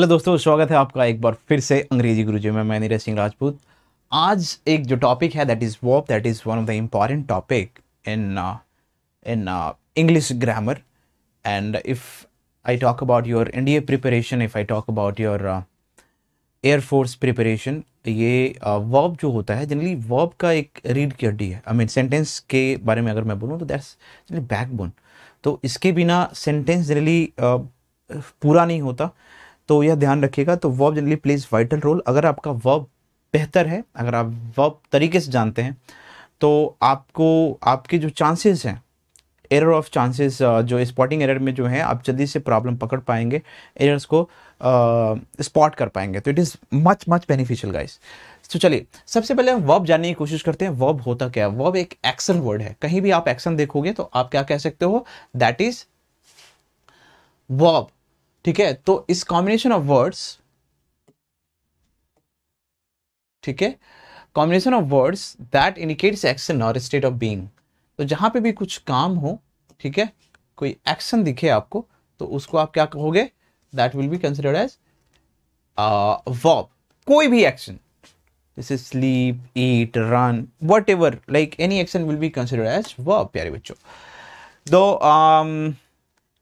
Hello दोस्तों स्वागत है आपका एक बार फिर से अंग्रेजी गुरुजी में मैं नीरज सिंह राजपूत आज एक जो टॉपिक है that is verb that is one of the important topic in in English grammar and if I talk about your India preparation if I talk about your air force preparation ये वर्ब uh, जो होता है generally verb का एक read की हड्डी है I mean sentence के बारे में अगर मैं बोलूँ तो दैट्स जनरली बैकबोन तो इसके बिना सेंटेंस जनरली uh, पूरा नहीं होता तो यह ध्यान रखिएगा तो verb generally plays vital role अगर आपका वर्ब बेहतर है अगर आप वर्ब तरीके से जानते हैं तो आपको आपके जो चांसेस हैं एरर ऑफ चांसेस जो स्पॉटिंग एरर में जो है आप जल्दी से प्रॉब्लम पकड़ पाएंगे एरर्स को स्पॉट uh, कर पाएंगे तो it is much much beneficial guys तो चलिए सबसे पहले हम वर्ब जानने की कोशिश करते हैं वर्ब होता क्या है वर्ब एक एक्शन वर्ड है कहीं भी आप एक्शन देखोगे तो आप क्या कह सकते हो दैट इज वर्ब ठीक है तो इस कॉम्बिनेशन ऑफ वर्ड्स ठीक है combination of words that indicates action और स्टेट ऑफ बीइंग तो जहां पे भी कुछ काम हो ठीक है कोई एक्शन दिखे आपको तो उसको आप क्या कहोगे that will be considered as verb कोई भी एक्शन जैसे sleep eat run whatever like any action will be considered as verb प्यारे बच्चों दो तो, um,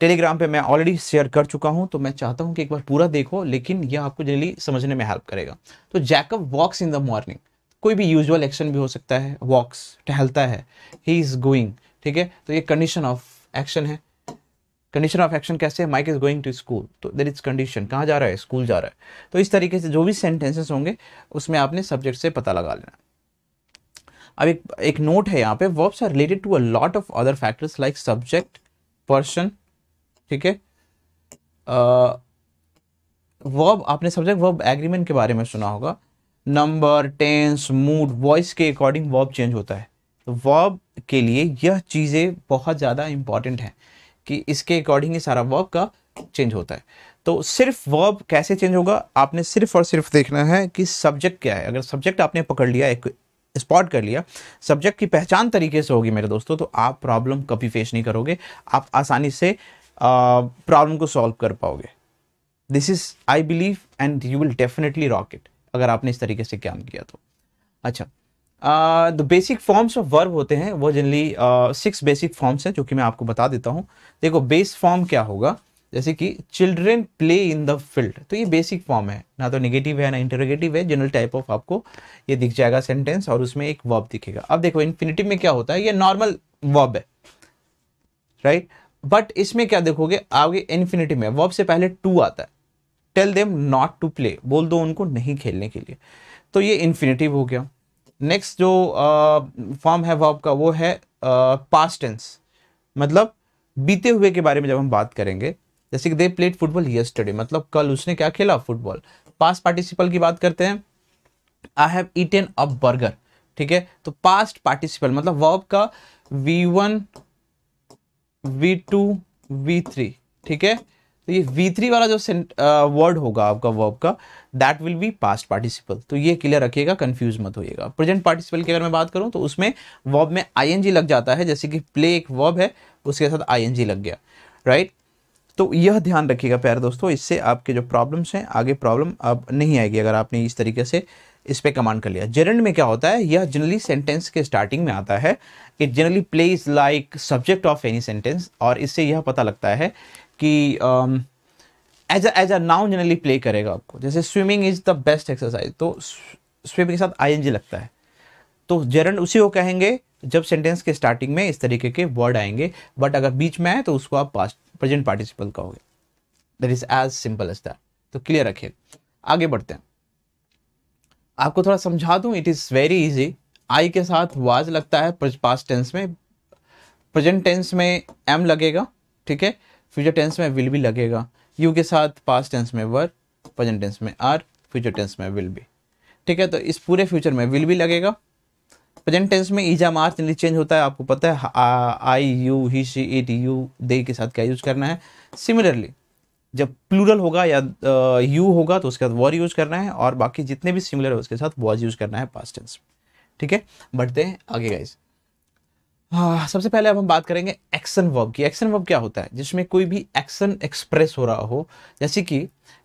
टेलीग्राम पे मैं ऑलरेडी शेयर कर चुका हूं तो मैं चाहता हूं कि एक बार पूरा देखो लेकिन यह आपको जल्दी समझने में हेल्प करेगा तो Jack up walks in the morning कोई भी यूजुअल एक्शन भी हो सकता है वॉक्स टहलता है ही इज गोइंग ठीक है तो ये कंडीशन ऑफ एक्शन है कंडीशन ऑफ एक्शन कैसे है Mike is going to school तो देर इज कंडीशन कहाँ जा रहा है स्कूल जा रहा है तो इस तरीके से जो भी सेंटेंसेस होंगे उसमें आपने सब्जेक्ट से पता लगा लेना अब एक एक नोट है यहाँ पे verbs are related to a lot of other factors like subject person ठीक है वर्ब आपने सब्जेक्ट वर्ब एग्रीमेंट के बारे में सुना होगा नंबर टेंस मूड वॉइस के अकॉर्डिंग वर्ब चेंज होता है तो वर्ब के लिए यह चीज़ें बहुत ज़्यादा इंपॉर्टेंट हैं कि इसके अकॉर्डिंग ही सारा वर्ब का चेंज होता है तो सिर्फ वर्ब कैसे चेंज होगा आपने सिर्फ और सिर्फ देखना है कि सब्जेक्ट क्या है अगर सब्जेक्ट आपने पकड़ लिया एक स्पॉट कर लिया सब्जेक्ट की पहचान तरीके से होगी मेरे दोस्तों तो आप प्रॉब्लम कभी फेस नहीं करोगे आप आसानी से प्रॉब्लम को सॉल्व कर पाओगे this is I believe and you will definitely rock it अगर आपने इस तरीके से काम किया तो अच्छा the basic forms of verb होते हैं वो जनरली सिक्स बेसिक फॉर्म्स हैं जो कि मैं आपको बता देता हूँ देखो बेस फॉर्म क्या होगा जैसे कि children play in the field तो ये बेसिक फॉर्म है ना तो निगेटिव है ना इंटरगेटिव है जनरल टाइप ऑफ आपको ये दिख जाएगा सेंटेंस और उसमें एक वर्ब दिखेगा अब देखो इन्फिनेटिव में क्या होता है ये नॉर्मल वर्ब है राइट right? बट इसमें क्या देखोगे आगे इन्फिनिटी में वर्ब से पहले टू आता है tell them not to play बोल दो उनको नहीं खेलने के लिए तो ये इन्फिनेटिव हो गया नेक्स्ट जो फॉर्म है वर्ब का वो है पास्ट टेंस मतलब बीते हुए के बारे में जब हम बात करेंगे जैसे कि दे प्लेट फुटबॉल यस्टरडे मतलब कल उसने क्या खेला फुटबॉल पास्ट पार्टिसिपल की बात करते हैं I have eaten a burger ठीक है तो पास्ट पार्टिसिपल मतलब वर्ब का वी वन v2 v3 ठीक है तो ये v3 वाला जो वर्ड होगा आपका वर्ब का that will be past participle तो ये क्लियर रखिएगा कंफ्यूज मत होइएगा प्रेजेंट पार्टिसिपल की अगर मैं बात करूं तो उसमें वर्ब में ing लग जाता है जैसे कि प्ले एक वर्ब है उसके साथ ing लग गया राइट तो यह ध्यान रखिएगा प्यारे दोस्तों इससे आपके जो प्रॉब्लम्स हैं आगे प्रॉब्लम अब नहीं आएगी अगर आपने इस तरीके से इस पर कमांड कर लिया जेरेंड में क्या होता है यह जनरली सेंटेंस के स्टार्टिंग में आता है it generally plays like subject of any sentence और इससे यह पता लगता है कि as a as a noun generally play करेगा आपको जैसे swimming is the best exercise तो स्विमिंग के साथ आई लगता है तो जेरंड उसी को कहेंगे जब सेंटेंस के स्टार्टिंग में इस तरीके के वर्ड आएंगे बट अगर बीच में आए तो उसको आप पास्ट प्रेजेंट पार्टिसिपल कहोगे that is as simple as that तो क्लियर रखिए आगे बढ़ते हैं आपको थोड़ा समझा दूं it is very easy I के साथ वाज लगता है पास्ट टेंस में प्रेजेंट टेंस में एम लगेगा ठीक है फ्यूचर टेंस में विल भी लगेगा यू के साथ पास्ट टेंस में वर प्रेजेंट टेंस में आर फ्यूचर टेंस में विल भी ठीक है तो इस पूरे फ्यूचर में विल भी लगेगा प्रेजेंट टेंस में ईजा मार्च जल्दी चेंज होता है आपको पता है I you he she it you they के साथ क्या यूज़ करना है सिमिलरली जब प्लूरल होगा या यू होगा तो उसके साथ वॉर यूज़ करना है और बाकी जितने भी सिमिलर है उसके साथ वॉज यूज़ करना है पास्ट टेंस में ठीक है बढ़ते हैं आगे गाइज सबसे पहले अब हम बात करेंगे एक्शन वर्ब की एक्शन वर्ब क्या होता है जिसमें कोई भी एक्शन एक्सप्रेस हो रहा हो जैसे कि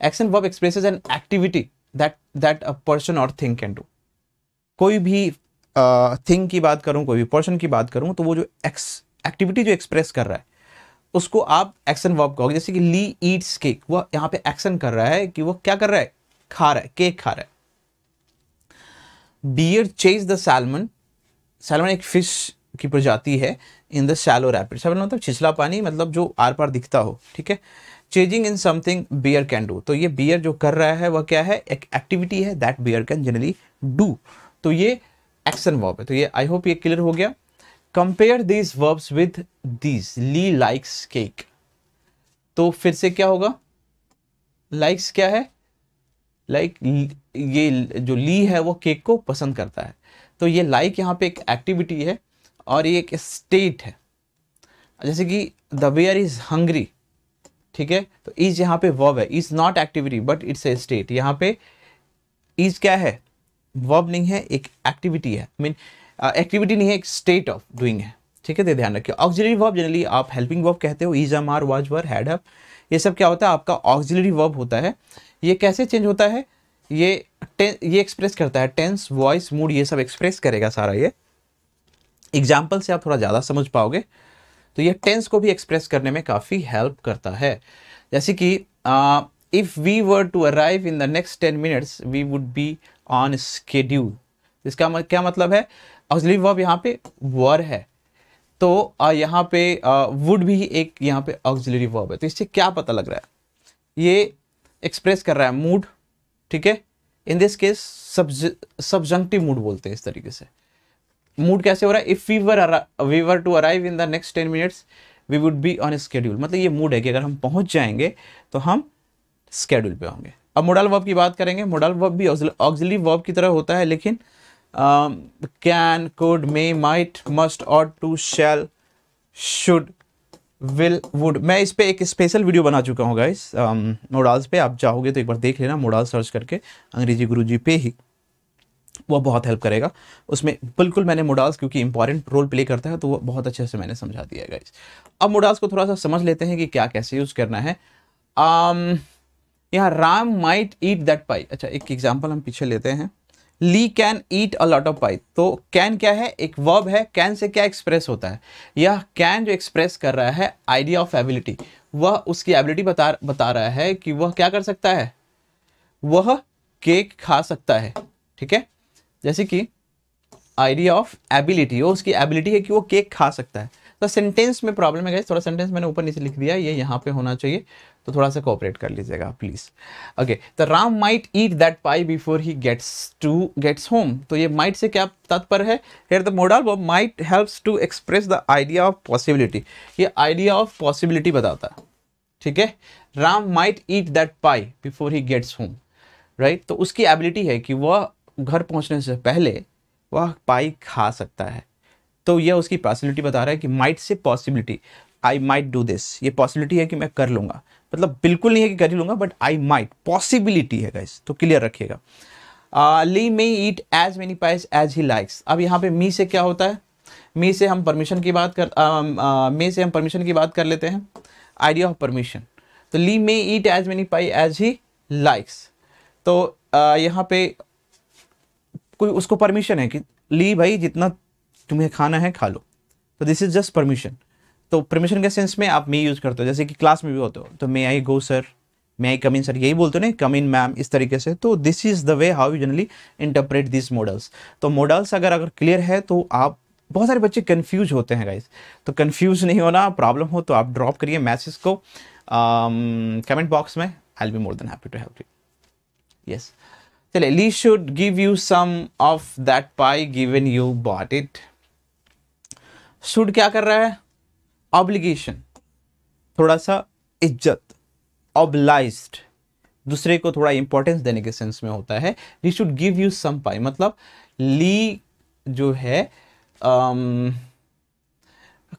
action verb express an activity that that a person और थिंग कैन डू कोई भी थिंग uh, की बात करूं कोई भी पर्सन की बात करूं तो वो जो एक्स एक्टिविटी जो एक्सप्रेस कर रहा है उसको आप एक्शन वर्ब कहोगे जैसे कि ली ईट्स केक वह यहाँ पे एक्शन कर रहा है कि वो क्या कर रहा है खा रहा है केक खा रहा है deer chase the salmon salmon एक फिश की प्रजाति है in the shallow rapid salmon मतलब छिछला पानी मतलब जो आर पार दिखता हो ठीक है chasing in something bear can do तो ये बियर जो कर रहा है वह क्या है एक एक्टिविटी है that bear can generally do तो ये एक्शन वर्ब है तो ये आई होप ये क्लियर हो गया compare these verbs with these Lee likes cake तो फिर से क्या होगा लाइक्स क्या है लाइक like, ये जो ली है वो केक को पसंद करता है तो ये लाइक यहाँ पे एक एक्टिविटी है और ये एक स्टेट है जैसे कि द वेयर इज हंग्री ठीक है तो इज यहाँ पे वर्ब है is not activity but it's a state यहाँ पे इज क्या है वर्ब नहीं है एक एक्टिविटी है मीन एक्टिविटी uh, नहीं है एक स्टेट ऑफ डूइंग है ठीक है तो ध्यान रखिए ऑक्जिलरी वर्ब जनरली आप हेल्पिंग वर्ब कहते हो is am are was were had अप ये सब क्या होता है आपका ऑक्जिलरी वर्ब होता है ये कैसे चेंज होता है ये ये एक्सप्रेस करता है टेंस वॉइस मूड ये सब एक्सप्रेस करेगा सारा ये एग्जाम्पल से आप थोड़ा ज़्यादा समझ पाओगे तो ये टेंस को भी एक्सप्रेस करने में काफ़ी हेल्प करता है जैसे कि if we were to arrive in the next ten minutes we would be on schedule इसका मत, क्या मतलब है ऑजली वर्ब यहाँ पे वर है तो uh, यहाँ पे वुड uh, भी एक यहाँ पे ऑक्सिलरी वर्ब है तो इससे क्या पता लग रहा है ये एक्सप्रेस कर रहा है मूड ठीक है in this case subjunctive mood बोलते हैं इस तरीके से मूड कैसे हो रहा है if we were we were to arrive in the next ten minutes we would be on schedule मतलब ये मूड है कि अगर हम पहुंच जाएंगे तो हम स्केड्यूल पे होंगे अब मोडल वर्ब की बात करेंगे मोडल वर्ब भी ऑक्जिली वर्ब की तरह होता है लेकिन can could may might must ought to shall should will would मैं इस पर एक स्पेशल वीडियो बना चुका हूँ गाइस मोडाल्स um, पे आप चाहोगे तो एक बार देख लेना मोडाल सर्च करके अंग्रेजी गुरुजी पे ही वह बहुत हेल्प करेगा उसमें बिल्कुल मैंने मोडाल्स क्योंकि इंपॉर्टेंट रोल प्ले करता है तो वो बहुत अच्छे से मैंने समझा दिया गाइस अब मोडाल्स को थोड़ा सा समझ लेते हैं कि क्या कैसे यूज़ करना है um, यहाँ Ram might eat that pie अच्छा एक एग्जाम्पल हम पीछे लेते हैं Lee can eat a lot of pie तो कैन क्या है एक वर्ब है कैन से क्या एक्सप्रेस होता है यह कैन जो एक्सप्रेस कर रहा है आइडिया ऑफ एबिलिटी वह उसकी एबिलिटी बता बता रहा है कि वह क्या कर सकता है वह केक खा सकता है ठीक है जैसे कि आइडिया ऑफ एबिलिटी वो उसकी एबिलिटी है कि वो केक खा सकता है तो सेंटेंस में प्रॉब्लम है थोड़ा सेंटेंस मैंने ऊपर नीचे लिख दिया ये यहाँ पे होना चाहिए तो थोड़ा सा कोऑपरेट कर लीजिएगा please okay the Ram might eat that pie before he gets to gets home तो ये माइट से क्या तत्पर है हेयर द मोडल वो might helps to express the idea of possibility ये आइडिया ऑफ पॉसिबिलिटी बताता है ठीक है Ram might eat that pie before he gets home right तो उसकी एबिलिटी है कि वह घर पहुंचने से पहले वह पाई खा सकता है तो यह उसकी पॉसिबिलिटी बता रहा है कि माइट से possibility I might do this ये पॉसिबिलिटी है कि मैं कर लूंगा मतलब बिल्कुल नहीं है कि कर ही लूंगा बट आई माइट पॉसिबिलिटी है गाइस तो क्लियर रखिएगा Lee may eat as many pies as he likes अब यहाँ पे मी से क्या होता है मी से हम परमिशन की बात कर मे um, से हम परमिशन की बात कर लेते हैं आइडिया ऑफ परमिशन तो Lee may eat as many pie as he likes तो uh, यहाँ पे कोई उसको परमिशन है कि ली भाई जितना तुम्हें खाना है खा लो तो दिस इज़ जस्ट परमिशन तो परमिशन के सेंस में आप मे यूज़ करते हो जैसे कि क्लास में भी होते हो तो मे आई गो सर मे आई कम इन सर यही बोलते हो ना कम इन मैम इस तरीके से तो this is the way how you generally interpret this modals तो मॉडल्स अगर अगर क्लियर है तो आप बहुत सारे बच्चे कन्फ्यूज होते हैं गाइज तो कन्फ्यूज नहीं होना प्रॉब्लम हो तो आप ड्रॉप करिए मैसेज को कमेंट um, बॉक्स में I be more than happy to help you yes चले Lee should give you some of that pie given you but it should क्या कर रहा है ऑब्लिगेशन थोड़ा सा इज्जत ऑबलाइज दूसरे को थोड़ा इंपॉर्टेंस देने के सेंस में होता है Lee should give you some pie मतलब ली जो है आम, um,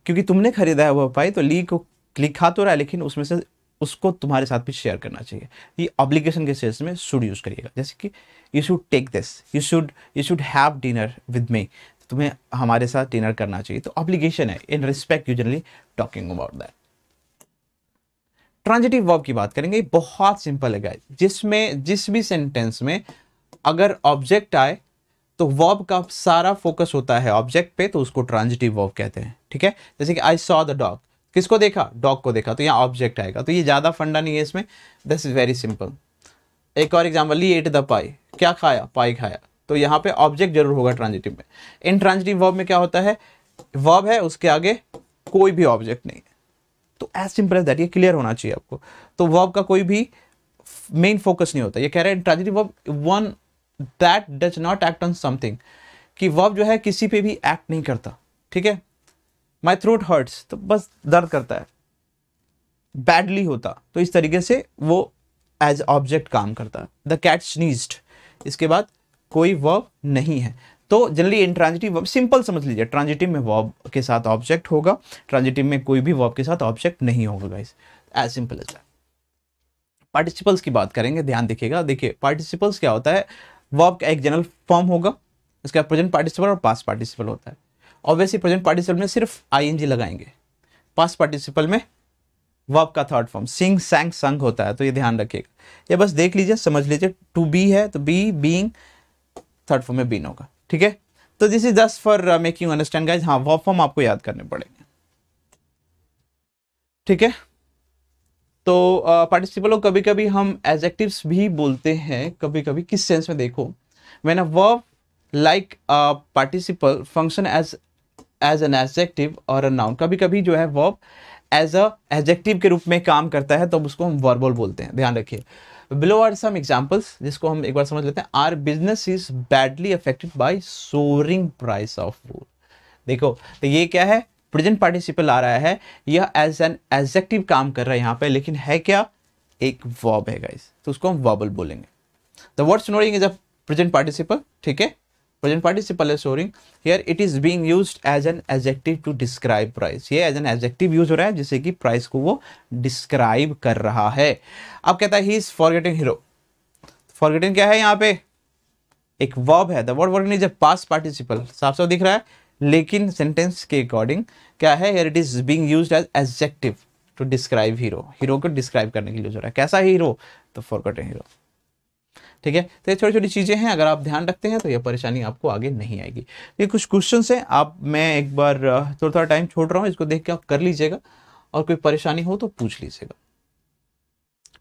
क्योंकि तुमने खरीदा है वह पाई तो ली को लिखा तो रहा है लेकिन उसमें से उसको तुम्हारे साथ भी शेयर करना चाहिए ये ऑब्लिगेशन के सेंस में शुड यूज़ करिएगा जैसे कि you should take this you should you should have dinner with me तुम्हें हमारे साथ डिनर करना चाहिए तो ऑब्लिगेशन है in respect you generally talking about that transitive verb की बात करेंगे बहुत सिंपल है गाइस जिसमें जिस भी सेंटेंस में अगर ऑब्जेक्ट आए तो वर्ब का सारा फोकस होता है ऑब्जेक्ट पे तो उसको ट्रांजिटिव वर्ब कहते हैं ठीक है जैसे कि आई सॉ द डॉग किसको देखा डॉग को देखा तो यहाँ ऑब्जेक्ट आएगा तो ये ज़्यादा फंडा नहीं है इसमें दिस इज़ वेरी सिंपल एक और example Lee ate the pie क्या खाया पाई खाया तो यहाँ पे ऑब्जेक्ट जरूर होगा ट्रांजिटिव में इन ट्रांजिटिव वर्ब में क्या होता है वर्ब है उसके आगे कोई भी ऑब्जेक्ट नहीं है तो एज सिंपल एज दैट ये क्लियर होना चाहिए आपको तो वर्ब का कोई भी मेन फोकस नहीं होता ये कह रहे हैं transitive verb one that does not act on something कि वर्ब जो है किसी पे भी एक्ट नहीं करता ठीक है माई थ्रोट हर्ट्स तो बस दर्द करता है बैडली होता तो इस तरीके से वो एज ऑब्जेक्ट काम करता है द कैट स्नीज्ड इसके बाद कोई वर्ब नहीं है तो जनरली इंट्रांजिटिव वर्ब सिंपल समझ लीजिए ट्रांजिटिव में वर्ब के साथ ऑब्जेक्ट होगा ट्रांजिटिव में कोई भी वर्ब के साथ ऑब्जेक्ट नहीं होगा guys as simple as participles की बात करेंगे ध्यान दिखेगा देखिए पार्टिसिपल्स क्या होता है वर्ब का एक जनरल फॉर्म होगा इसका प्रेजेंट पार्टिसिपल और पास पार्टिसिपल होता है ऑब्वियसली प्रेजेंट पार्टिसिपल में सिर्फ आईएनजी लगाएंगे पास पार्टिसिपल में वर्ब का third form sing sang sung होता है तो ये ध्यान रखिएगा ये बस देख लीजिए समझ लीजिए टू बी है तो बी बींग थर्ड फॉर्म में बीन होगा ठीक है तो this is just for making understand guys हाँ वॉ फॉर्म आपको याद करने पड़ेंगे ठीक है तो पार्टिसिपल uh, कभी कभी हम एजेक्टिव्स भी बोलते हैं कभी कभी किस सेंस में देखो when a verb like participle function as as an adjective or a noun कभी कभी जो है वर्ब एज अ एजेक्टिव के रूप में काम करता है तो उसको हम वर्बल बोलते हैं ध्यान रखिए बिलो आर सम एग्जाम्पल्स जिसको हम एक बार समझ लेते हैं our business is badly affected by soaring price of food देखो तो ये क्या है प्रेजेंट पार्टिसिपल आ रहा है यह एज एन एजेक्टिव काम कर रहा है यहाँ पे लेकिन है क्या एक वॉब है गाइज तो उसको हम वॉबल बोलेंगे the word snoring is a present participle ठीक है प्रेजेंट पार्टिसिपल है soaring here it is being used as an adjective to describe price ये एज एन एजेक्टिव यूज हो रहा है जिससे कि प्राइस को वो डिस्क्राइब कर रहा है अब कहता है he is forgetting hero forgetting क्या है यहाँ पे एक वर्ब है the word word is a past participle साफ साफ दिख रहा है लेकिन सेंटेंस के अकॉर्डिंग क्या है here it is being used as adjective to describe hero hero को डिस्क्राइब करने के लिए जो रहा है कैसा हीरो तो फॉरगेटिंग हीरो ठीक है तो ये छोटी छोटी चीज़ें हैं अगर आप ध्यान रखते हैं तो ये परेशानी आपको आगे नहीं आएगी ये कुछ क्वेश्चन हैं आप मैं एक बार थोड़ा थोड़ा टाइम छोड़ रहा हूँ इसको देख के आप कर लीजिएगा और कोई परेशानी हो तो पूछ लीजिएगा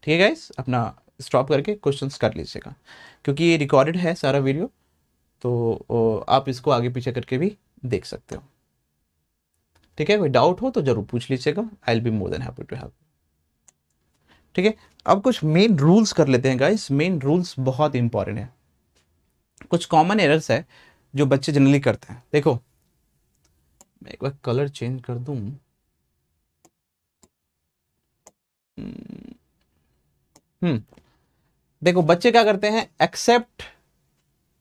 ठीक है गाइस अपना स्टॉप करके क्वेश्चन कर लीजिएगा क्योंकि ये रिकॉर्डेड है सारा वीडियो तो आप इसको आगे पीछे करके भी देख सकते हो ठीक है कोई डाउट हो तो जरूर पूछ लीजिएगा I'll be more than happy to have ठीक है अब कुछ मेन रूल्स कर लेते हैं गाइस मेन रूल्स बहुत इंपॉर्टेंट है कुछ कॉमन एरर्स है जो बच्चे जनरली करते हैं देखो मैं एक बार कलर चेंज कर दू हम्म, हम्म देखो बच्चे क्या करते हैं एक्सेप्ट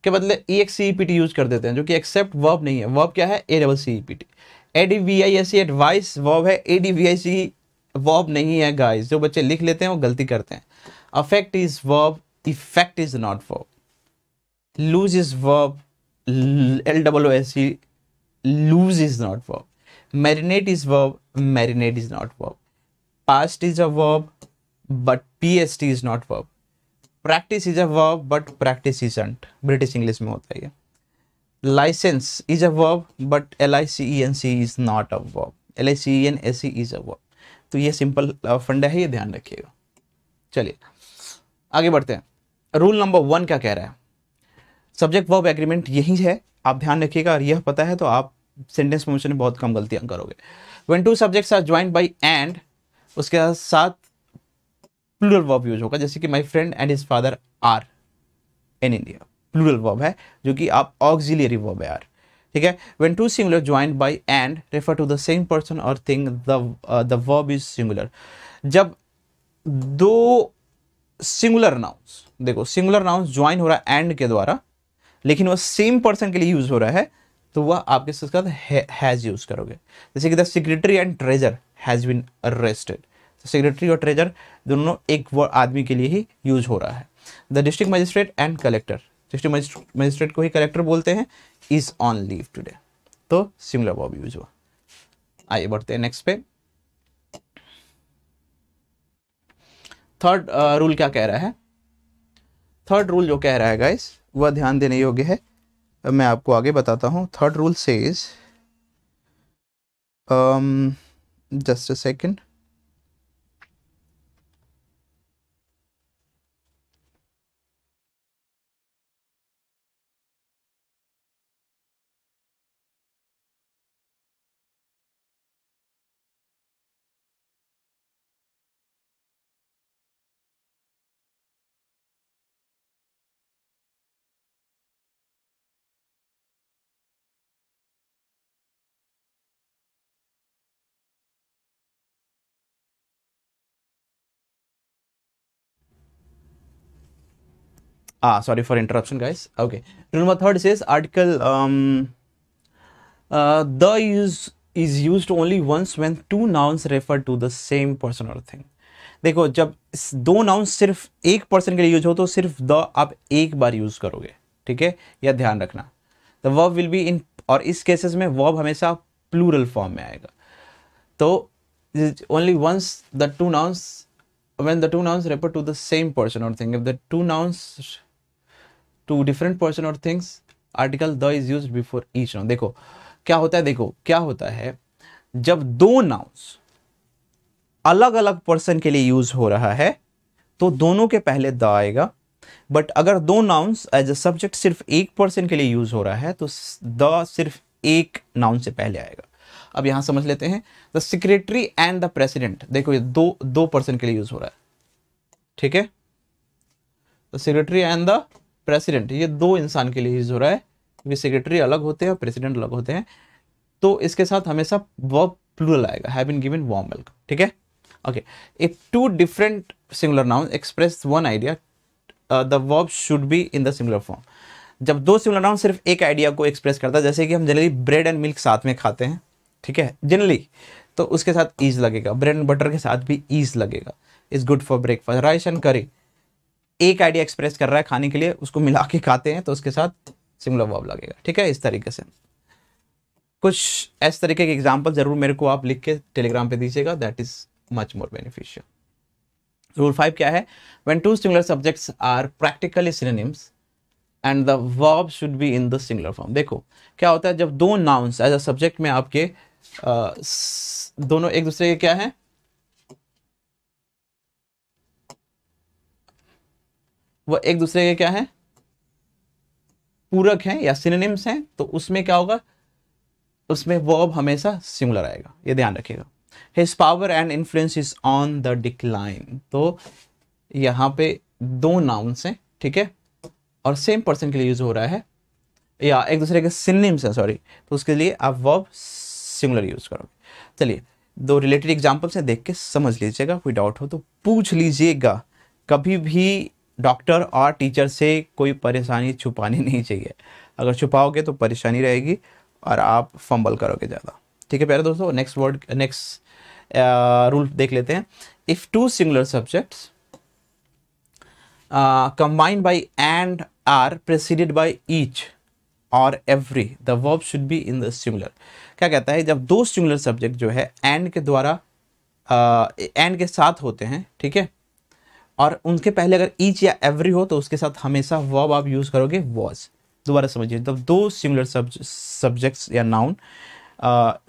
के बदले E X C P T use कर देते हैं जो कि एक्सेप्ट वर्ब नहीं है वर्ब क्या है A double C P T A D V I S C advice verb है A D V I C verb नहीं है गाइस जो बच्चे लिख लेते हैं वो गलती करते हैं affect is verb effect is not verb lose is verb L double S C loose is not verb marinate is verb marinate is not verb past is a verb but P S T is not verb practice is a verb but practice isn't British English में होता है license is a verb but L I C N C is not a verb L I C N S C is a verb तो ये simple fund uh, है ये ध्यान रखिएगा चलिए आगे बढ़ते हैं रूल नंबर वन क्या कह रहा है सब्जेक्ट वर्ब एग्रीमेंट यही है आप ध्यान रखिएगा और यह पता है तो आप सेंटेंस में में बहुत कम गलतियां करोगे when two subjects are joined by and उसके साथ प्लूरल वर्ब यूज होगा जैसे कि my friend and his father are in India plural verb है जो कि आप ऑक्जिलियरी वर्ब है आर ठीक है when two singular join by and refer to the same person और thing the verb is singular जब दो सिंगुलर नाउंस देखो सिंगुलर नाउंस ज्वाइन हो रहा है एंड के द्वारा लेकिन वह सेम पर्सन के लिए यूज हो रहा है तो वह आपके साथ हैज़ यूज करोगे जैसे कि the secretary and treasurer has been arrested secretary और ट्रेजर दोनों एक आदमी के लिए ही यूज हो रहा है the district magistrate and collector district magistrate को ही कलेक्टर बोलते हैं इज ऑन लीव टुडे तो सिमिलर वर्ब यूज हुआ आइए बढ़ते हैं नेक्स्ट पे थर्ड रूल uh, क्या कह रहा है थर्ड रूल जो कह रहा है गाइस वह ध्यान देने योग्य है मैं आपको आगे बताता हूं third rule is just a second ah sorry for interruption guys okay rule number third says article um uh the is is used only once when two nouns refer to the same person or thing देखो जब दो noun सिर्फ एक person के लिए use हो तो सिर्फ द आप एक बार यूज करोगे ठीक है या ध्यान रखना the verb will be in और इस केसेस में वर्ब हमेशा प्लूरल फॉर्म में आएगा तो only once the two nouns when the two nouns refer to the same person और thing if the two nouns to different person or things article the is use before each noun देखो क्या होता है देखो क्या होता है जब दो नाउन्स अलग अलग पर्सन के लिए यूज हो रहा है तो दोनों के पहले द आएगा बट अगर दो नाउन्स एज अ सब्जेक्ट सिर्फ एक पर्सन के लिए यूज हो रहा है तो द सिर्फ एक नाउन से पहले आएगा अब यहां समझ लेते हैं the secretary and the president देखो ये दो दो पर्सन के लिए यूज हो रहा है ठीक है the secretary and the president ये दो इंसान के लिए यूज हो रहा है क्योंकि सेक्रेटरी अलग होते हैं और प्रेसिडेंट अलग होते हैं तो इसके साथ हमेशा वर्ब प्लूरल आएगा have been given warm milk ठीक है okay if two different singular noun express one idea the verb should be in the singular form जब दो सिमिलर नाउन सिर्फ एक आइडिया को एक्सप्रेस करता है जैसे कि हम जनरली ब्रेड एंड मिल्क साथ में खाते हैं ठीक है जनरली तो उसके साथ ईज लगेगा ब्रेड एंड बटर के साथ भी ईज लगेगा is good for breakfast rice and curry एक आइडिया एक्सप्रेस कर रहा है खाने के लिए उसको मिला के खाते हैं तो उसके साथ सिमिलर वर्ब लगेगा ठीक है इस तरीके से कुछ ऐसे तरीके के एग्जाम्पल जरूर मेरे को आप लिख के टेलीग्राम पे दीजिएगा that is much more beneficial rule five क्या है when two singular subjects are practically synonyms and the verb should be in the singular form देखो क्या होता है जब दो नाउन्स एज अ सब्जेक्ट में आपके आ, दोनों एक दूसरे के क्या है वह एक दूसरे के क्या है पूरक हैं या सिनेम्स हैं तो उसमें क्या होगा उसमें वर्ब हमेशा सिमुलर आएगा ये ध्यान रखिएगा his power and influence is on the decline तो यहाँ पे दो नाउंस हैं ठीक है और सेम पर्सन के लिए यूज हो रहा है या एक दूसरे के सिनेम्स हैं सॉरी तो उसके लिए आप वर्ब सिंगुलर यूज करोगे चलिए दो रिलेटेड एग्जाम्पल्स हैं देख के समझ लीजिएगा कोई डाउट हो तो पूछ लीजिएगा कभी भी डॉक्टर और टीचर से कोई परेशानी छुपानी नहीं चाहिए अगर छुपाओगे तो परेशानी रहेगी और आप फंबल करोगे ज़्यादा ठीक है प्यारे दोस्तों नेक्स्ट वर्ड नेक्स्ट रूल देख लेते हैं if two singular subjects combined by and are preceded by each or every the verb should be in the singular क्या कहता है जब दो सिंगुलर सब्जेक्ट जो है एंड के द्वारा एंड uh, के साथ होते हैं ठीक है और उनके पहले अगर ईच या एवरी हो तो उसके साथ हमेशा वॉब आप यूज़ करोगे वॉज दोबारा समझिए जब तो दो सिमिलर सब्जेक्ट्स या नाउन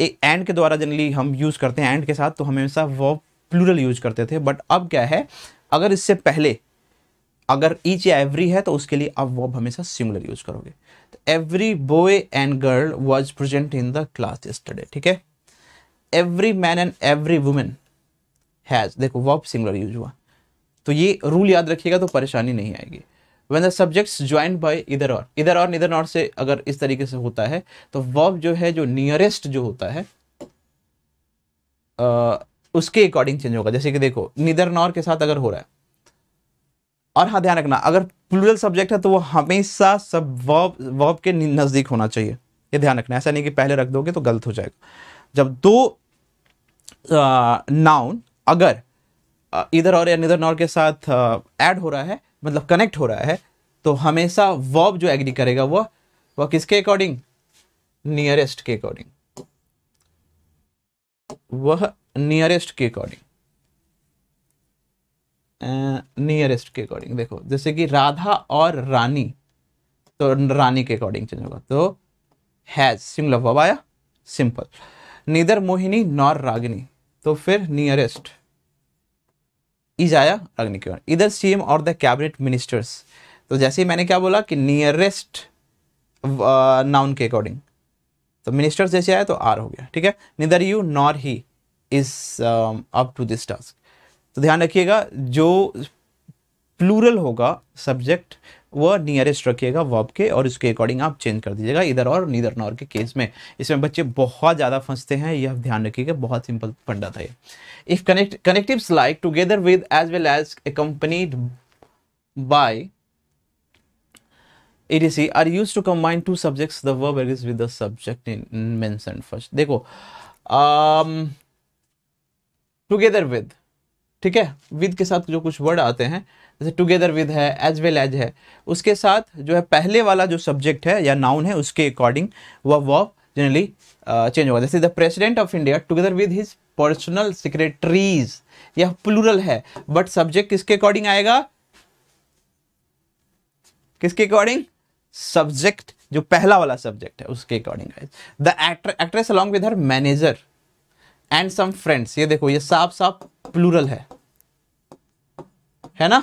एक एंड के द्वारा जनरली हम यूज़ करते हैं एंड के साथ तो हमेशा वॉब प्लूरल यूज करते थे बट अब क्या है अगर इससे पहले अगर ईच या एवरी है तो उसके लिए आप वॉब हमेशा सिमिलर यूज करोगे तो every boy and girl was present in the class today ठीक है every man and every women has देखो वॉब सिमिलर यूज हुआ तो ये रूल याद रखिएगा तो परेशानी नहीं आएगी when the subjects join by इधर और इधर और इधर और से अगर इस तरीके से होता है तो वर्ब जो है जो नियरेस्ट जो होता है आ, उसके अकॉर्डिंग चेंज होगा जैसे कि देखो निधर नॉर के साथ अगर हो रहा है और हाँ ध्यान रखना अगर प्लूरल सब्जेक्ट है तो वो हमेशा सब वर्ब वर्ब के नज़दीक होना चाहिए ये ध्यान रखना ऐसा नहीं कि पहले रख दोगे तो गलत हो जाएगा जब दो नाउन अगर इधर और या निधर नॉर के साथ ऐड हो रहा है मतलब कनेक्ट हो रहा है तो हमेशा वॉब जो एग्री करेगा वह वह किसके अकॉर्डिंग नियरेस्ट के अकॉर्डिंग वह नियरेस्ट के अकॉर्डिंग नियरेस्ट के अकॉर्डिंग देखो जैसे कि राधा और रानी तो रानी के अकॉर्डिंग चेंज होगा तो हैज सिंगलर वॉब आया simple neither Mohini nor Ragini तो फिर नियरेस्ट इजाया अग्निक्योर इधर सीएम और द कैबिनेट मिनिस्टर्स तो जैसे ही मैंने क्या बोला कि नियरेस्ट नाउन uh, के अकॉर्डिंग तो मिनिस्टर्स जैसे आया तो आर हो गया ठीक है neither you nor he is up to this task तो ध्यान रखिएगा जो प्लूरल होगा सब्जेक्ट वह नियरेस्ट रखिएगा वॉब के और उसके अकॉर्डिंग आप चेंज कर दीजिएगा इधर और नीदर नॉर के केस में इसमें बच्चे बहुत ज़्यादा फंसते हैं यह ध्यान रखिएगा बहुत सिंपल फंडा था ये if connect connective like together with as well as accompanied by etc are used to combine two subjects the verb agrees with the subject in mentioned first देखो um, together with ठीक है with के साथ जो कुछ word आते हैं जैसे टुगेदर विद है एज वेल एज है उसके साथ जो है पहले वाला जो सब्जेक्ट है या नाउन है उसके अकॉर्डिंग वह वह जनरली चेंज होगा जैसे the president of India together with his personal secretaries यह प्लूरल है बट सब्जेक्ट किसके अकॉर्डिंग आएगा किसके अकॉर्डिंग सब्जेक्ट जो पहला वाला सब्जेक्ट है उसके according the actor actress along with her manager and some friends ये देखो ये साफ साफ प्लूरल है है ना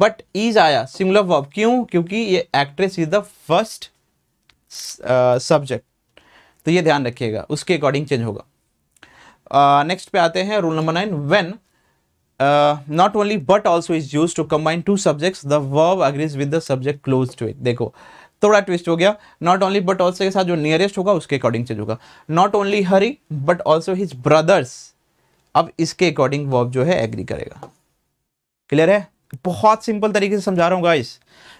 बट इज आया सिमिलर वर्ब क्यों क्योंकि ये actress is the first subject तो ये ध्यान रखिएगा उसके अकॉर्डिंग चेंज होगा नेक्स्ट uh, पे आते हैं rule number nine when not only but also is use to combine two subjects the verb agrees with the subject close to it देखो थोड़ा ट्विस्ट हो गया नॉट ओनली बट ऑल्सो के साथ जो नियरेस्ट होगा उसके अकॉर्डिंग चेंज होगा not only Hari but also his brothers अब इसके अकॉर्डिंग वर्ब जो है एग्री करेगा क्लियर है बहुत सिंपल तरीके से समझा रहा हूँ गाइस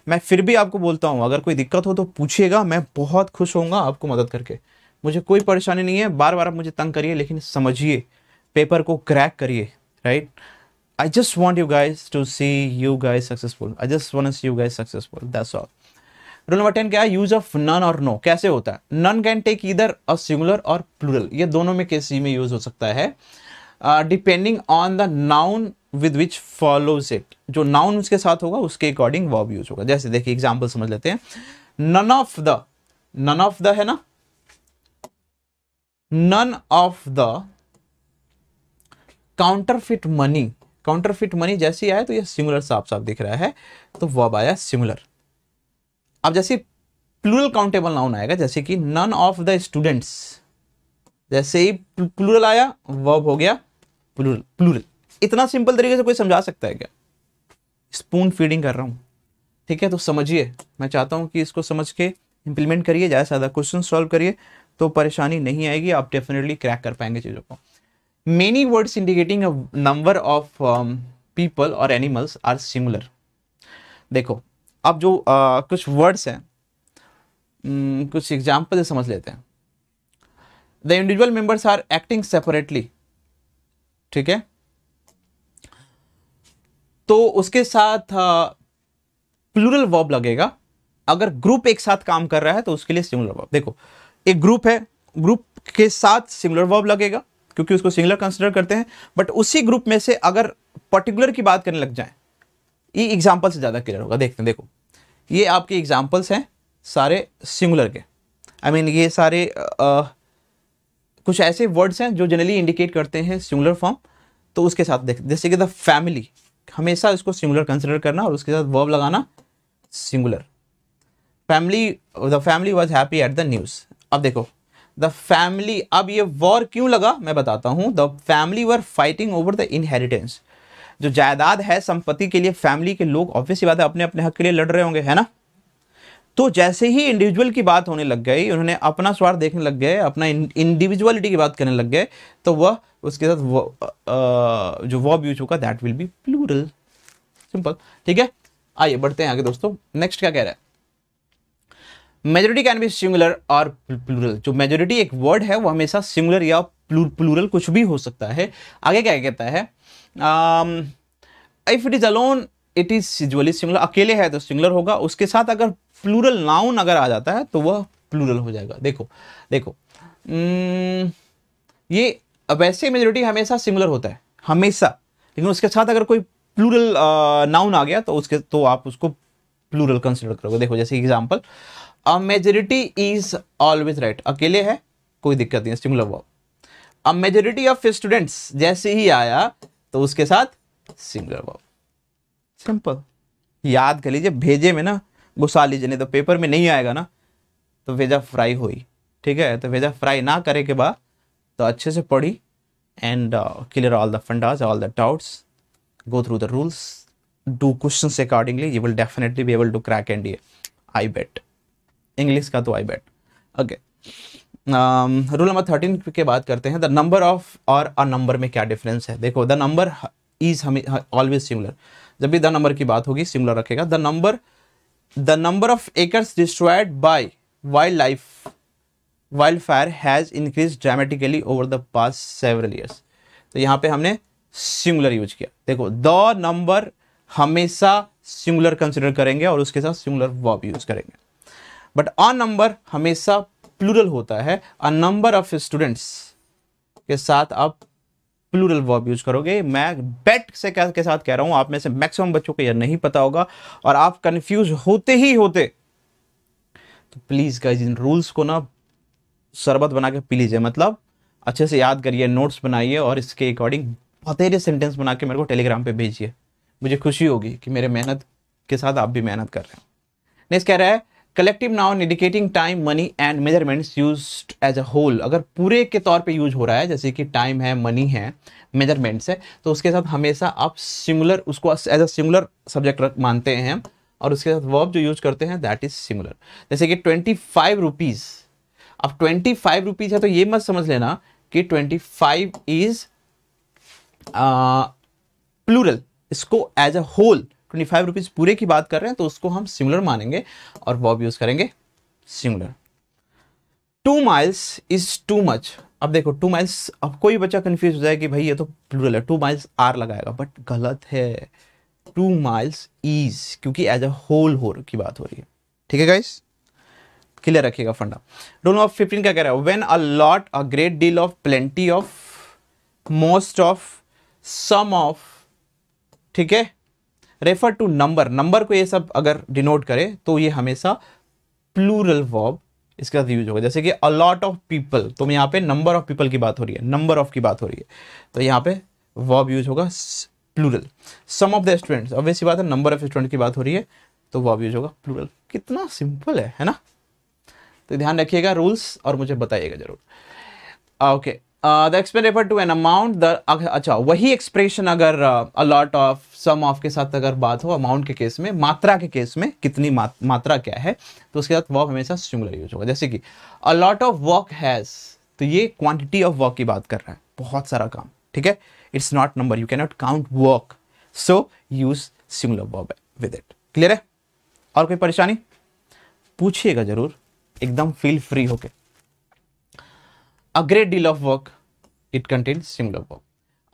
मैं फिर भी आपको बोलता हूँ अगर कोई दिक्कत हो तो पूछिएगा मैं बहुत खुश होऊंगा आपको मदद करके मुझे कोई परेशानी नहीं है बार बार आप मुझे तंग करिए लेकिन समझिए पेपर को क्रैक करिए right I just want you guys to see you guys successful I just want see you guys successful that's all rule number ten क्या है use of none or no कैसे होता है नन कैन टेक इधर a singular or plural ये दोनों में किसी में यूज हो सकता है depending on the noun with which follows it जो नाउन उसके साथ होगा उसके अकॉर्डिंग वर्ब यूज होगा जैसे देखिए एग्जाम्पल समझ लेते हैं none of the none of the है ना none of the counterfeit money counterfeit money जैसे आया तो यह सिमुलर साफ साफ दिख रहा है तो वर्ब आया सिमुलर अब जैसे प्लूरल काउंटेबल नाउन आएगा जैसे कि नन ऑफ द स्टूडेंट्स जैसे ही प्लूरल आया वर्ब हो गया प्लूरल प्लूरल इतना सिंपल तरीके से कोई समझा सकता है क्या स्पून फीडिंग कर रहा हूँ ठीक है तो समझिए मैं चाहता हूँ कि इसको समझ के इम्प्लीमेंट करिए ज़्यादा से ज़्यादा क्वेश्चन सॉल्व करिए तो परेशानी नहीं आएगी आप डेफिनेटली क्रैक कर पाएंगे चीज़ों को many words indicating number of people or animals are similar देखो अब जो uh, कुछ वर्ड्स हैं कुछ एग्जाम्पल समझ लेते हैं the individual members are acting separately ठीक है तो उसके साथ प्लूरल वर्ब लगेगा अगर ग्रुप एक साथ काम कर रहा है तो उसके लिए सिंगुलर वर्ब देखो एक ग्रुप है ग्रुप के साथ सिंगुलर वर्ब लगेगा क्योंकि उसको सिंगुलर कंसिडर करते हैं बट उसी ग्रुप में से अगर पर्टिकुलर की बात करने लग जाए ये एग्जाम्पल से ज़्यादा क्लियर होगा देखते हैं देखो ये आपके एग्जाम्पल्स हैं सारे सिंगुलर के आई I मीन mean, ये सारे आ, कुछ ऐसे वर्ड्स हैं जो जनरली इंडिकेट करते हैं सिंगुलर फॉर्म तो उसके साथ देख जैसे कि द फैमिली हमेशा इसको सिंगुलर कंसिडर करना और उसके साथ वर्ब लगाना singular family the family was happy at the news अब देखो द फैमिली अब ये वॉर क्यों लगा मैं बताता हूँ the family were fighting over the inheritance जो जायदाद है संपत्ति के लिए फैमिली के लोग ऑब्वियसली बात है अपने अपने हक के लिए लड़ रहे होंगे है ना तो जैसे ही इंडिविजुअल की बात होने लग गई उन्होंने अपना स्वार्थ देखने लग गए अपना इंडिविजुअलिटी की बात करने लग गए तो वह उसके साथ जो वॉब यूज होगा that will be plural simple ठीक है आइए बढ़ते हैं आगे दोस्तों नेक्स्ट क्या कह रहा है majority can be singular or plural जो मेजोरिटी एक वर्ड है वो हमेशा सिंगुलर या प्लूरल कुछ भी हो सकता है आगे क्या कहता है if it is alone it is usually singular अकेले है तो सिंगुलर होगा उसके साथ अगर प्लूरल नाउन अगर आ जाता है तो वह प्लूरल हो जाएगा देखो देखो न, hmm, ये वैसे मेजोरिटी हमेशा सिमिलर होता है हमेशा लेकिन उसके साथ अगर कोई प्लूरल नाउन आ गया तो उसके तो आप उसको प्लूरल कंसिडर करोगे देखो जैसे example a majority is always right अकेले है कोई दिक्कत नहीं singular verb a majority of students जैसे ही आया तो उसके साथ सिंगुलर वर्ब सिंपल याद कर लीजिए भेजे में ना घुसा लीजिए नहीं तो पेपर में नहीं आएगा ना तो भेजा फ्राई हो ठीक है तो भेजा फ्राई ना करे के बाद तो अच्छे से पढ़ी and clear all the fundas all the doubts through the rules do question accordingly you will definitely be able to crack and ये आई बेट इंग्लिश का तो I bet okay rule number thirteen के बात करते हैं the number of और a number में क्या डिफरेंस है देखो द नंबर इज हमें ऑलवेज सिमिलर जब भी द नंबर की बात होगी सिमिलर रखेगा the number the number of acres destroyed by wild life fire has increase dramatically over the past several years तो यहाँ पे हमने सिंगुलर यूज किया देखो द नंबर हमेशा सिंगुलर कंसिडर करेंगे और उसके साथ सिंगुलर वर्ब यूज करेंगे बट अ नंबर हमेशा प्लूरल होता है अ नंबर ऑफ स्टूडेंट्स के साथ आप प्लूरल वर्ब यूज करोगे मैं बेट से के साथ कह रहा हूं आप में से मैक्सिमम बच्चों को यह नहीं पता होगा और आप कंफ्यूज होते ही होते तो प्लीज गाइज इन रूल्स को ना शरबत बना के पी लीजिए मतलब अच्छे से याद करिए नोट्स बनाइए और इसके अकॉर्डिंग बतेरे सेंटेंस बना के मेरे को टेलीग्राम पे भेजिए मुझे खुशी होगी कि मेरे मेहनत के साथ आप भी मेहनत कर रहे हैं नेक्स्ट कह रहा है collective noun indicating time money and measurements use as a whole अगर पूरे के तौर पे यूज हो रहा है जैसे कि टाइम है मनी है मेजरमेंट्स है तो उसके साथ हमेशा आप सिमुलर उसको एज अ सिमुलर सब्जेक्ट मानते हैं और उसके साथ वर्ब जो यूज करते हैं दैट इज सिमुलर जैसे कि ट्वेंटी फाइव रुपीज़ अब ट्वेंटी फाइव रुपीज है तो ये मत समझ लेना कि ट्वेंटी फाइव इज प्लूरल इसको as a whole twenty five rupees पूरे की बात कर रहे हैं तो उसको हम सिमुलर मानेंगे और वॉब यूज करेंगे similar two miles is too much अब देखो टू माइल्स अब कोई बच्चा कंफ्यूज हो जाए कि भाई ये तो प्लूरल है टू माइल्स आर लगाएगा बट गलत है टू माइल्स इज क्योंकि एज अ होल हो की बात हो रही है ठीक है गाइस क्लियर रखिएगा फंडा रूल ऑफ फिफ्टीन क्या कह रहा है when a lot a great deal of plenty of most of some of ठीक है रेफर टू नंबर नंबर को ये सब अगर डिनोट करे तो ये हमेशा प्लूरल वॉब इसके साथ यूज होगा जैसे कि अ लॉट ऑफ पीपल तो यहाँ पे नंबर ऑफ पीपल की बात हो रही है नंबर ऑफ की बात हो रही है तो यहाँ पे वॉब यूज होगा plural some of the students अब बात है नंबर ऑफ स्टूडेंट की बात हो रही है तो वॉब यूज होगा प्लूरल कितना सिंपल है है ना तो ध्यान रखिएगा रूल्स और मुझे बताइएगा जरूर okay the expense refer to an amount the अच्छा वही एक्सप्रेशन अगर अलॉट ऑफ सम ऑफ के साथ अगर बात हो अमाउंट के केस में मात्रा के केस में कितनी मा, मात्रा क्या है तो उसके साथ वर्क हमेशा सिंगुलर यूज होगा जैसे कि अलॉट ऑफ वर्क हैज़ तो ये क्वांटिटी ऑफ वर्क की बात कर रहा है बहुत सारा काम ठीक है it's not number you cannot count work so use singular verb with it clear है और कोई परेशानी पूछिएगा जरूर एकदम फील फ्री होके a great deal of work it contain similar work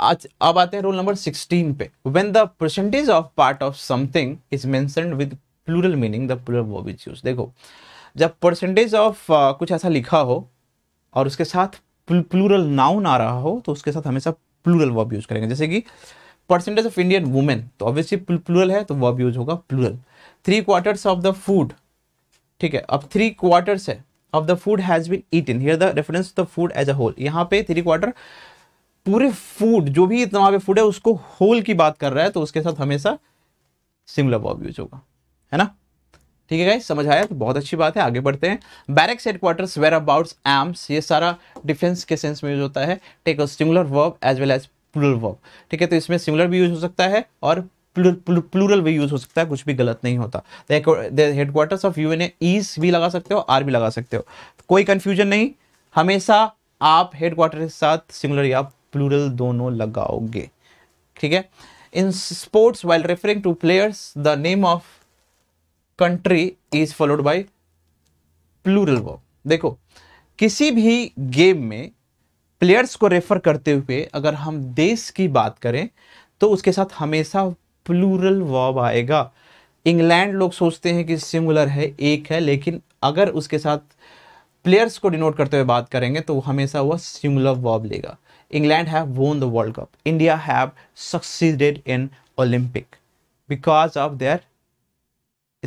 आज अब आते हैं रोल नंबर 16 पे when the percentage of part of something is mentioned with plural meaning the plural verb is use देखो जब परसेंटेज ऑफ uh, कुछ ऐसा लिखा हो और उसके साथ प्लूरल नाउन आ रहा हो तो उसके साथ हमेशा प्लूरल वर्ब यूज करेंगे जैसे कि परसेंटेज ऑफ इंडियन वुमेन तो ऑब्वियसली प्लूरल है तो वर्ब यूज होगा plural three quarters of the food ठीक है अब थ्री क्वार्टर है of the food has been eaten the reference the food as a whole यहाँ पे थ्री क्वार्टर पूरे फूड जो भी इतना पे फूड है उसको होल की बात कर रहा है तो उसके साथ हमेशा सिमिलर वर्ब यूज होगा है ना ठीक है समझ आया तो बहुत अच्छी बात है आगे बढ़ते हैं barracks headquarters whereabouts alms ये सारा डिफेंस के सेंस में यूज होता है take a singular verb as well as plural verb ठीक है तो इसमें सिंगुलर भी यूज हो सकता है और प्लूरल भी यूज हो सकता है कुछ भी गलत नहीं होता headquarters of U N S भी लगा सकते हो आर भी लगा सकते हो कोई कंफ्यूजन नहीं हमेशा आप हेडक्वार्टर के साथ सिंगुलर या प्लूरल दोनों लगाओगे ठीक है in sports while referring to players the name of country is followed by plural verb देखो किसी भी गेम में प्लेयर्स को रेफर करते हुए अगर हम देश की बात करें तो उसके साथ हमेशा प्लूरल वॉब आएगा इंग्लैंड लोग सोचते हैं कि सिंगुलर है एक है लेकिन अगर उसके साथ प्लेयर्स को डिनोट करते हुए बात करेंगे तो हमेशा वह सिंगुलर वॉब लेगा England have won the world cup India have succeeded in Olympic because of their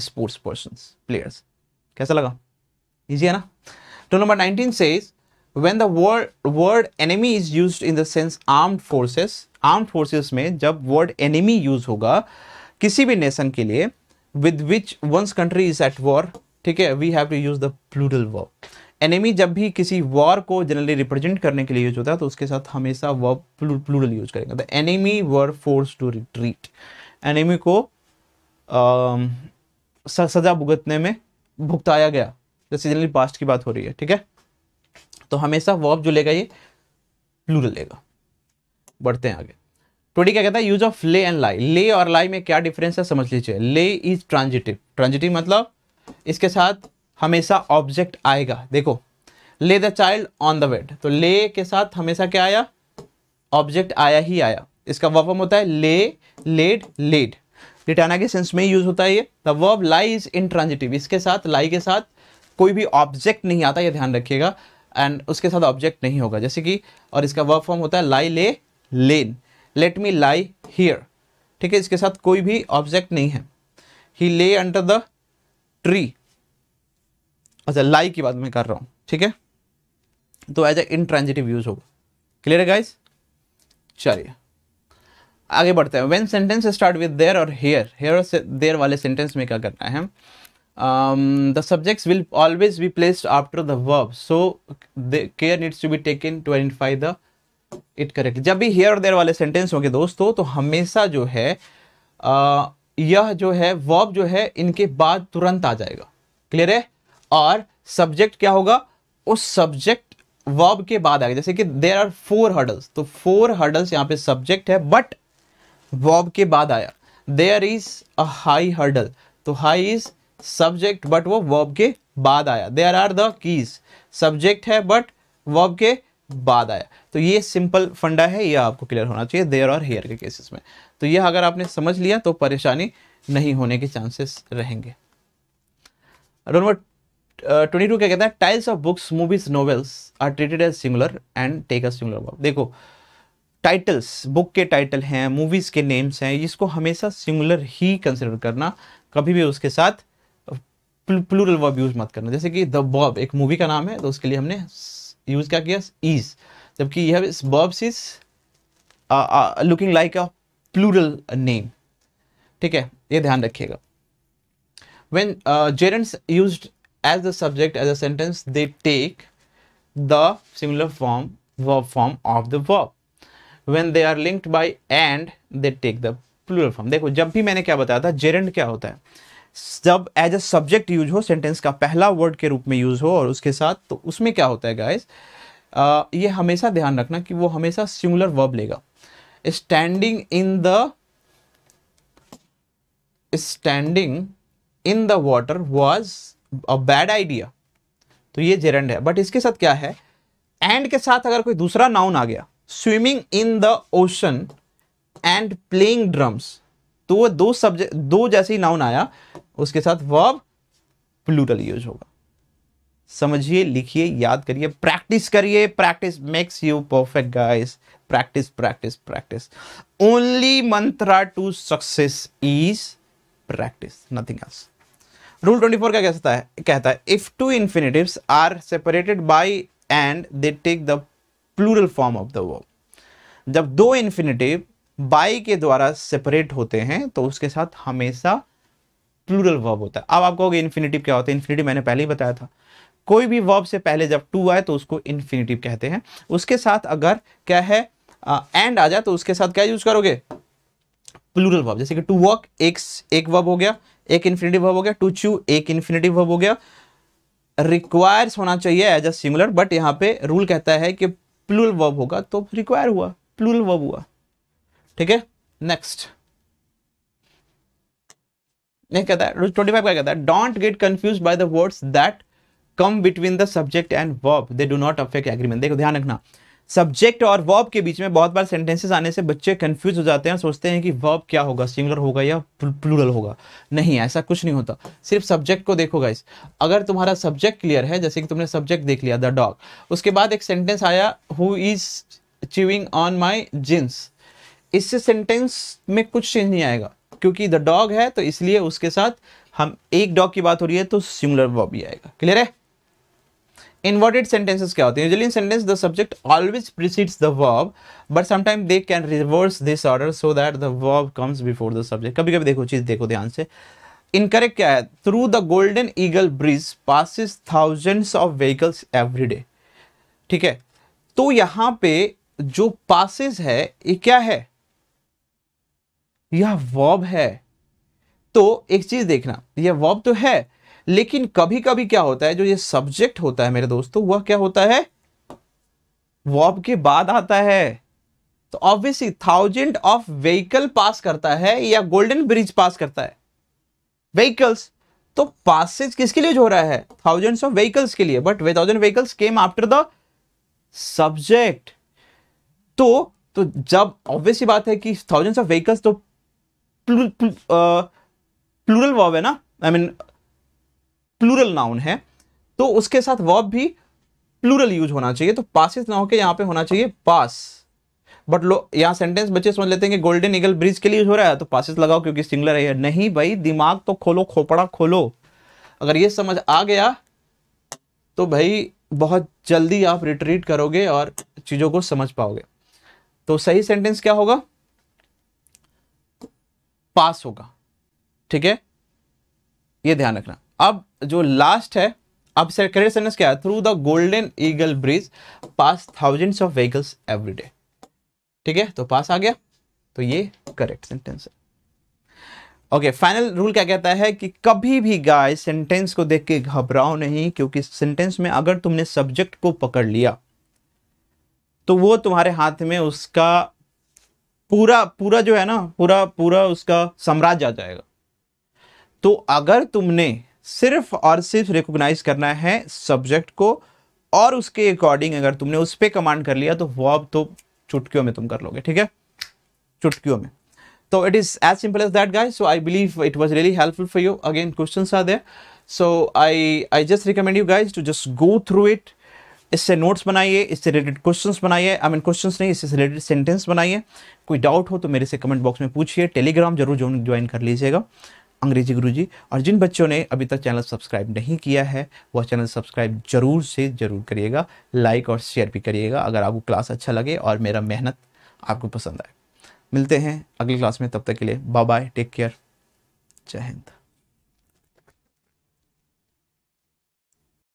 sports person players कैसा लगा इजी है ना तो नंबर नाइनटीन से when the word word enemy is use in the sense armed arm forces में जब word enemy use होगा किसी भी नेशन के लिए with which one's country is at war ठीक है we have to use the plural verb enemy जब भी किसी वॉर को जनरली रिप्रेजेंट करने के लिए यूज होता है तो उसके साथ हमेशा वर्ब प्लूरल यूज करेंगे the enemy were force to retreat enemy को आ, सजा भुगतने में भुगताया गया जैसे जनरली पास्ट की बात हो रही है ठीक है तो हमेशा वर्ब जो लेगा ये प्लूरल लेगा बढ़ते हैं आगे ट्वेंटी क्या कहता है use of lay and lie lay और लाई में क्या डिफरेंस है समझ लीजिए ले इज ट्रांजिटिव ट्रांजिटिव मतलब इसके साथ हमेशा ऑब्जेक्ट आएगा देखो lay the child on the bed तो ले के साथ हमेशा क्या आया ऑब्जेक्ट आया ही आया इसका वर्ब होता है ले लेड लेड रिटाना के सेंस में यूज होता है ये the verb lie is intransitive इसके साथ लाई के साथ कोई भी ऑब्जेक्ट नहीं आता ये ध्यान रखिएगा एंड उसके साथ ऑब्जेक्ट नहीं होगा जैसे कि और इसका वर्क फॉर्म होता है लाई ले लेन लेट मी लाई हियर ठीक है इसके साथ कोई भी ऑब्जेक्ट नहीं है ही ले अंडर द ट्री अच्छा लाई की बात मैं कर रहा हूं ठीक है तो एज ए इंट्रांजिटिव यूज होगा क्लियर है गाइज चलिए आगे बढ़ते हैं when sentence start with there और हेयर हेयर से देयर वाले सेंटेंस में क्या करना है the subjects will always be placed after the verb so care needs to be taken to identify the it correct जब भी हेयर और देयर वाले सेंटेंस होंगे दोस्तों तो हमेशा जो है आ, यह जो है वॉब जो है इनके बाद तुरंत आ जाएगा क्लियर है और सब्जेक्ट क्या होगा उस सब्जेक्ट वॉब के बाद आएगा जैसे कि देर आर फोर हर्डल्स तो फोर हर्डल्स यहाँ पे सब्जेक्ट है बट वॉब के बाद आया there is a high hurdle तो हाई इज सब्जेक्ट बट वो वॉब के बाद आया there are the keys subject है बट वॉब के बाद आया तो ये सिंपल फंडा है ये आपको क्लियर होना चाहिए देयर और हेयर के केसेस में तो ये अगर आपने समझ लिया तो परेशानी नहीं होने के चांसेस रहेंगे नंबर ट्वेंटी टू क्या कहता है titles of books movies novels are treated as singular and take a singular verb देखो टाइटल्स बुक के टाइटल हैं मूवीज़ के नेम्स हैं इसको हमेशा सिंगुलर ही कंसिडर करना कभी भी उसके साथ प्लूरल वर्ब यूज़ मत करना जैसे कि द बॉब एक मूवी का नाम है तो उसके लिए हमने यूज क्या किया इज जबकि यह verbs is looking like a plural name ठीक है ये ध्यान रखिएगा when gerunds use as the subject as a sentence they take the similar form verb form of the verb when they are linked by and they take the plural form देखो जब भी मैंने क्या बताया था जेरेंट क्या होता है सब एज अ सब्जेक्ट यूज हो सेंटेंस का पहला वर्ड के रूप में यूज हो और उसके साथ तो उसमें क्या होता है गाइज ये हमेशा ध्यान रखना कि वो हमेशा सिंगुलर वर्ब लेगा standing in the standing in the water was a bad idea तो ये जेरेंड है बट इसके साथ क्या है एंड के साथ अगर कोई दूसरा नाउन आ गया swimming in the ocean and playing drums तो वो दो सब्जेक्ट दो जैसे ही नाउन आया उसके साथ वर्ब प्लूरल यूज होगा समझिए लिखिए याद करिए प्रैक्टिस करिए practice makes you perfect guys practice practice practice only mantra to success is practice nothing else rule twenty four क्या कहता है कहता है if two infinitive are separated by and they take the plural form of the verb जब दो infinitive by के द्वारा separate होते हैं तो उसके साथ हमेशा प्लूरल वर्ब होता है अब आप कहोगे इन्फिनेटिव क्या होता है इन्फिनेटिव मैंने पहले ही बताया था कोई भी वर्ब से पहले जब टू आए तो उसको इन्फिनेटिव कहते हैं उसके साथ अगर क्या है एंड आ जाए तो उसके साथ क्या यूज करोगे प्लूरल वर्ब जैसे कि टू वॉक एक एक वर्ब हो गया एक इन्फिनेटिव वर्ब हो गया टू चू एक इन्फिनेटिव वर्ब हो गया रिक्वायर्स होना चाहिए एज अ सिंगुलर बट यहाँ पे रूल कहता है कि प्लूरल वर्ब होगा तो रिक्वायर हुआ प्लूरल वर्ब हुआ ठीक है नेक्स्ट नहीं कहता है ट्वेंटी फाइव क्या कहता है don't get confuse by the words that come between the subject and verb they do not affect agreement देखो ध्यान रखना सब्जेक्ट और वर्ब के बीच में बहुत बार सेंटेंसेस आने से बच्चे कंफ्यूज हो जाते हैं सोचते हैं कि वर्ब क्या होगा सिंगुलर होगा या प्लूरल होगा नहीं ऐसा कुछ नहीं होता सिर्फ सब्जेक्ट को देखो गाइस अगर तुम्हारा सब्जेक्ट क्लियर है जैसे कि तुमने सब्जेक्ट देख लिया द डॉग उसके बाद एक सेंटेंस आया who is chewing on my jeans इससे सेंटेंस में कुछ चेंज नहीं आएगा क्योंकि द डॉग है तो इसलिए उसके साथ हम एक डॉग की बात हो रही है तो सिमिलर वर्ब भी आएगा क्लियर है इन्वर्टेड सेंटेंसेस क्या होते हैं usually in sentence the subject always precedes the verb but sometime they can reverse this order so that the verb comes before the subject कभी कभी देखो चीज देखो ध्यान से इनकरेक्ट क्या है through the golden eagle bridge passes thousands of vehicles every day ठीक है तो यहां पे जो पासिस है ये क्या है यह वॉब है तो एक चीज देखना यह वॉब तो है लेकिन कभी कभी क्या होता है जो ये सब्जेक्ट होता है मेरे दोस्तों वह क्या होता है वॉब के बाद आता है तो obviously thousand of vehicle pass करता है या गोल्डन ब्रिज पास करता है व्हीकल्स तो पासेज किसके लिए हो रहा है थाउजेंड्स ऑफ व्हीकल्स के लिए but way thousand vehicles came after the subject तो तो जब ऑब्वियसली बात है कि थाउजेंड्स ऑफ व्हीकल्स तो प्लूरल वॉब है ना आई मीन प्लूरल नाउन है तो उसके साथ वॉब भी प्लूरल यूज होना चाहिए तो पासिस ना होकर यहाँ पे होना चाहिए पास बट लो यहाँ सेंटेंस बच्चे समझ लेते हैं कि गोल्डन ईगल ब्रिज के लिए यूज हो रहा है तो पासिस लगाओ क्योंकि सिंगलर है नहीं भाई दिमाग तो खोलो खोपड़ा खोलो अगर ये समझ आ गया तो भाई बहुत जल्दी आप रिट्रीट करोगे और चीज़ों को समझ पाओगे तो सही सेंटेंस क्या होगा पास होगा ठीक है ये ध्यान रखना अब जो लास्ट है अब सर क्रेडिट सेंटेंस क्या है through the golden eagle bridge pass thousands of vehicles every day ठीक है तो पास आ गया तो ये करेक्ट सेंटेंस है ओके फाइनल रूल क्या कहता है कि कभी भी गाय सेंटेंस को देख के घबराओ नहीं क्योंकि सेंटेंस में अगर तुमने सब्जेक्ट को पकड़ लिया तो वो तुम्हारे हाथ में उसका पूरा पूरा जो है ना पूरा पूरा उसका साम्राज्य आ जाएगा तो अगर तुमने सिर्फ और सिर्फ रिकॉग्नाइज करना है सब्जेक्ट को और उसके अकॉर्डिंग अगर तुमने उस पर कमांड कर लिया तो अब तो चुटकियों में तुम कर लोगे ठीक है चुटकियों में तो it is as simple as that guys so I believe it was really helpful for you again question are there so I I just recommend you guys to just go through it इससे notes बनाइए इससे related questions बनाइए I mean questions नहीं इससे related sentence बनाइए कोई doubt हो तो मेरे से कमेंट बॉक्स में पूछिए टेलीग्राम जरूर जो ज्वाइन कर लीजिएगा अंग्रेजी गुरुजी और जिन बच्चों ने अभी तक चैनल सब्सक्राइब नहीं किया है वह चैनल सब्सक्राइब जरूर से ज़रूर करिएगा लाइक और शेयर भी करिएगा अगर आपको क्लास अच्छा लगे और मेरा मेहनत आपको पसंद आए मिलते हैं अगली क्लास में तब तक के लिए बाय बाय टेक केयर जय हिंद